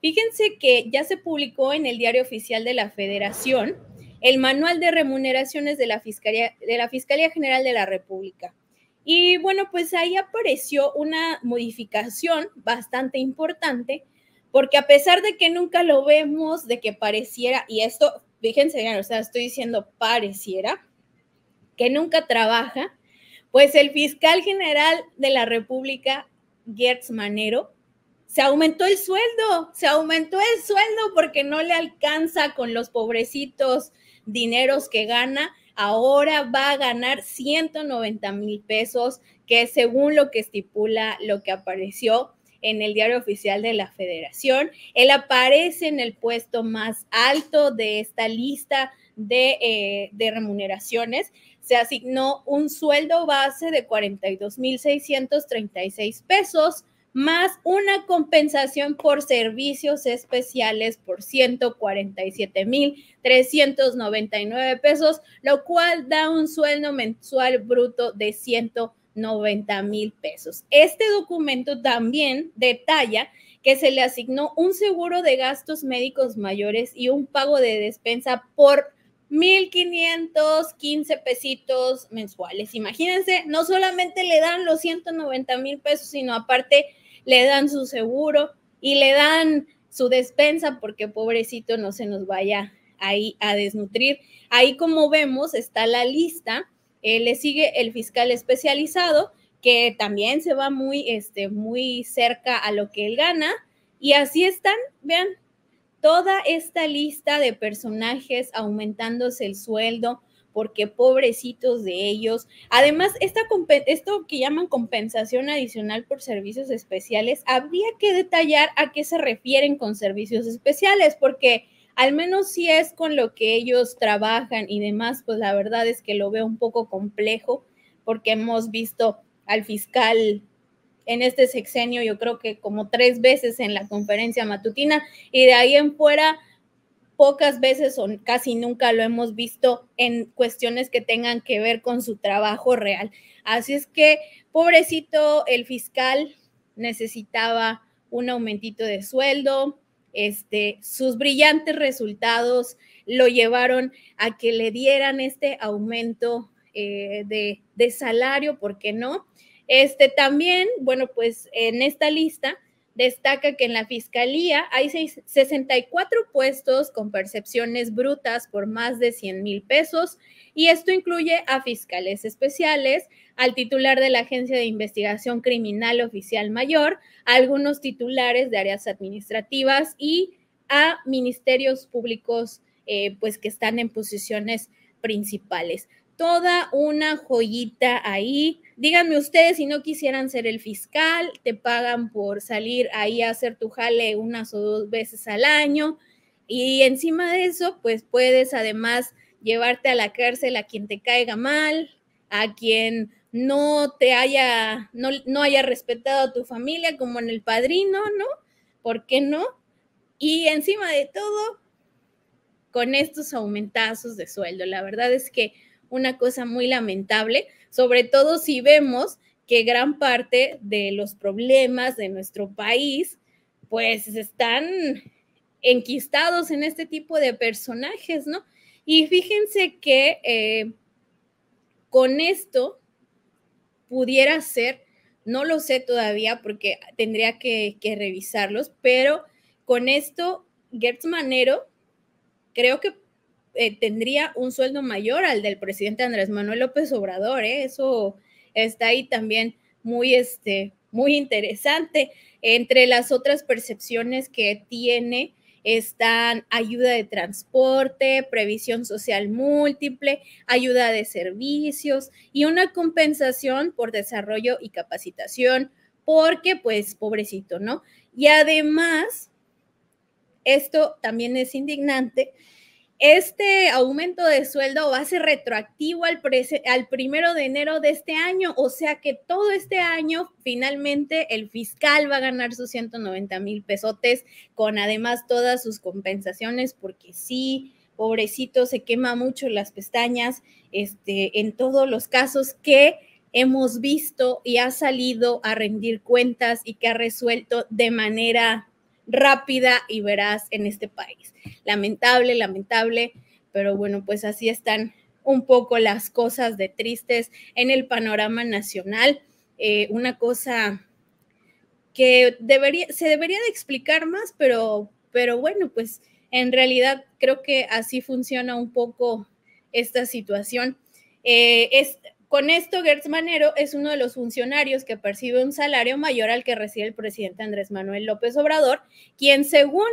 Fíjense que ya se publicó en el Diario Oficial de la Federación el Manual de Remuneraciones de la Fiscalía, General de la República. Y bueno, pues ahí apareció una modificación bastante importante, porque a pesar de que nunca lo vemos, de que pareciera, y esto, fíjense ya o sea, estoy diciendo pareciera, que nunca trabaja, pues el fiscal general de la República, Gertz Manero, se aumentó el sueldo, se aumentó el sueldo porque no le alcanza con los pobrecitos dineros que gana. Ahora va a ganar 190 mil pesos, que según lo que estipula lo que apareció en el diario oficial de la federación, él aparece en el puesto más alto de esta lista de, eh, remuneraciones. Se asignó un sueldo base de 42.636 mil pesos más una compensación por servicios especiales por 147.399 pesos, lo cual da un sueldo mensual bruto de 190 mil pesos. Este documento también detalla que se le asignó un seguro de gastos médicos mayores y un pago de despensa por 1.515 pesitos mensuales. Imagínense, no solamente le dan los 190 mil pesos, sino aparte le dan su seguro y le dan su despensa porque pobrecito no se nos vaya ahí a desnutrir. Ahí como vemos está la lista, eh, le sigue el fiscal especializado que también se va muy, este, muy cerca a lo que él gana. Y así están, vean, toda esta lista de personajes aumentándose el sueldo, porque pobrecitos de ellos. Además, esta, esto que llaman compensación adicional por servicios especiales, habría que detallar a qué se refieren con servicios especiales, porque al menos si es con lo que ellos trabajan y demás, pues la verdad es que lo veo un poco complejo, porque hemos visto al fiscal en este sexenio, yo creo que como tres veces en la conferencia matutina, y de ahí en fuera pocas veces o casi nunca lo hemos visto en cuestiones que tengan que ver con su trabajo real. Así es que, pobrecito, el fiscal necesitaba un aumentito de sueldo, este, sus brillantes resultados lo llevaron a que le dieran este aumento eh, de, salario, ¿por qué no? Este también, bueno, pues en esta lista destaca que en la fiscalía hay 64 puestos con percepciones brutas por más de 100 mil pesos y esto incluye a fiscales especiales, al titular de la Agencia de Investigación Criminal Oficial Mayor, a algunos titulares de áreas administrativas y a ministerios públicos eh, pues que están en posiciones principales toda una joyita ahí. Díganme ustedes si no quisieran ser el fiscal, te pagan por salir ahí a hacer tu jale unas o dos veces al año y encima de eso, pues puedes además llevarte a la cárcel a quien te caiga mal, a quien no te haya, no, haya respetado a tu familia como en el padrino, ¿no? ¿Por qué no? Y encima de todo, con estos aumentazos de sueldo, la verdad es que una cosa muy lamentable, sobre todo si vemos que gran parte de los problemas de nuestro país pues están enquistados en este tipo de personajes, ¿no? Y fíjense que eh, con esto pudiera ser, no lo sé todavía porque tendría que, que revisarlos, pero con esto Gertz Manero creo que eh, tendría un sueldo mayor al del presidente Andrés Manuel López Obrador. ¿eh? Eso está ahí también muy, este, muy interesante. Entre las otras percepciones que tiene están ayuda de transporte, previsión social múltiple, ayuda de servicios y una compensación por desarrollo y capacitación, porque pues pobrecito, ¿no? Y además, esto también es indignante, ¿Este aumento de sueldo va a ser retroactivo al, primero de enero de este año? O sea que todo este año finalmente el fiscal va a ganar sus 190 mil pesotes con además todas sus compensaciones porque sí, pobrecito, se quema mucho las pestañas este, en todos los casos que hemos visto y ha salido a rendir cuentas y que ha resuelto de manera rápida y veraz en este país. Lamentable, lamentable, pero bueno, pues así están un poco las cosas de tristes en el panorama nacional. Eh, una cosa que debería, se debería de explicar más, pero, pero bueno, pues en realidad creo que así funciona un poco esta situación. Eh, es, con esto, Gertz Manero es uno de los funcionarios que percibe un salario mayor al que recibe el presidente Andrés Manuel López Obrador, quien según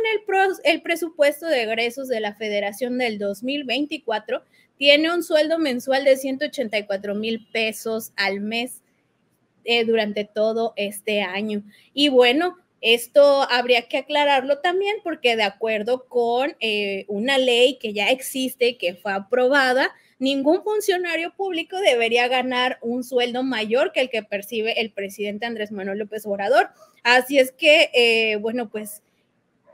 el, presupuesto de egresos de la Federación del 2024 tiene un sueldo mensual de 184 mil pesos al mes eh, durante todo este año. Y bueno, esto habría que aclararlo también porque de acuerdo con eh, una ley que ya existe, que fue aprobada, ningún funcionario público debería ganar un sueldo mayor que el que percibe el presidente Andrés Manuel López Obrador. Así es que, eh, bueno, pues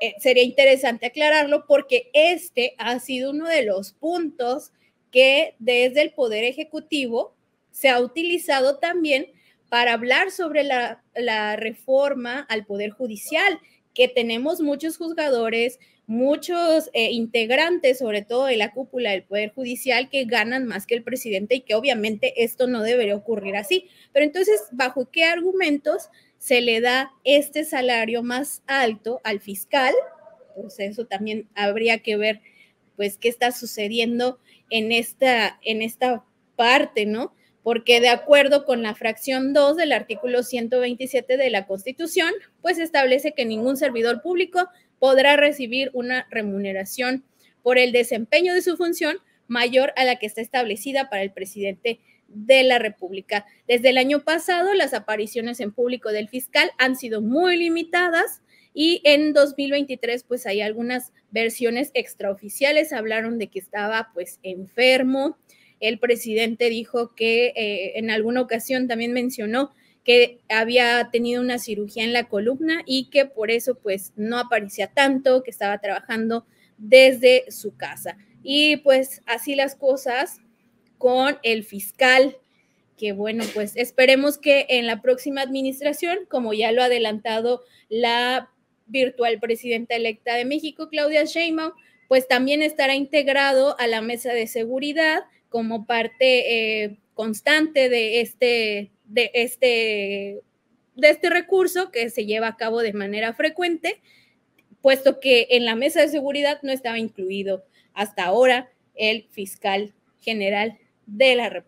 eh, sería interesante aclararlo porque este ha sido uno de los puntos que desde el Poder Ejecutivo se ha utilizado también para hablar sobre la, la reforma al Poder Judicial, que tenemos muchos juzgadores, muchos eh, integrantes, sobre todo de la cúpula del Poder Judicial, que ganan más que el presidente y que obviamente esto no debería ocurrir así. Pero entonces, ¿bajo qué argumentos se le da este salario más alto al fiscal? Pues eso también habría que ver, pues, qué está sucediendo en esta, en esta parte, ¿no? porque de acuerdo con la fracción 2 del artículo 127 de la Constitución, pues establece que ningún servidor público podrá recibir una remuneración por el desempeño de su función mayor a la que está establecida para el presidente de la República. Desde el año pasado, las apariciones en público del fiscal han sido muy limitadas y en 2023, pues hay algunas versiones extraoficiales, hablaron de que estaba pues enfermo. El presidente dijo que eh, en alguna ocasión también mencionó que había tenido una cirugía en la columna y que por eso pues no aparecía tanto, que estaba trabajando desde su casa. Y pues así las cosas con el fiscal, que bueno, pues esperemos que en la próxima administración, como ya lo ha adelantado la virtual presidenta electa de México, Claudia Sheinbaum, pues también estará integrado a la mesa de seguridad como parte eh, constante de este de este, de este recurso que se lleva a cabo de manera frecuente, puesto que en la mesa de seguridad no estaba incluido hasta ahora el fiscal general de la República.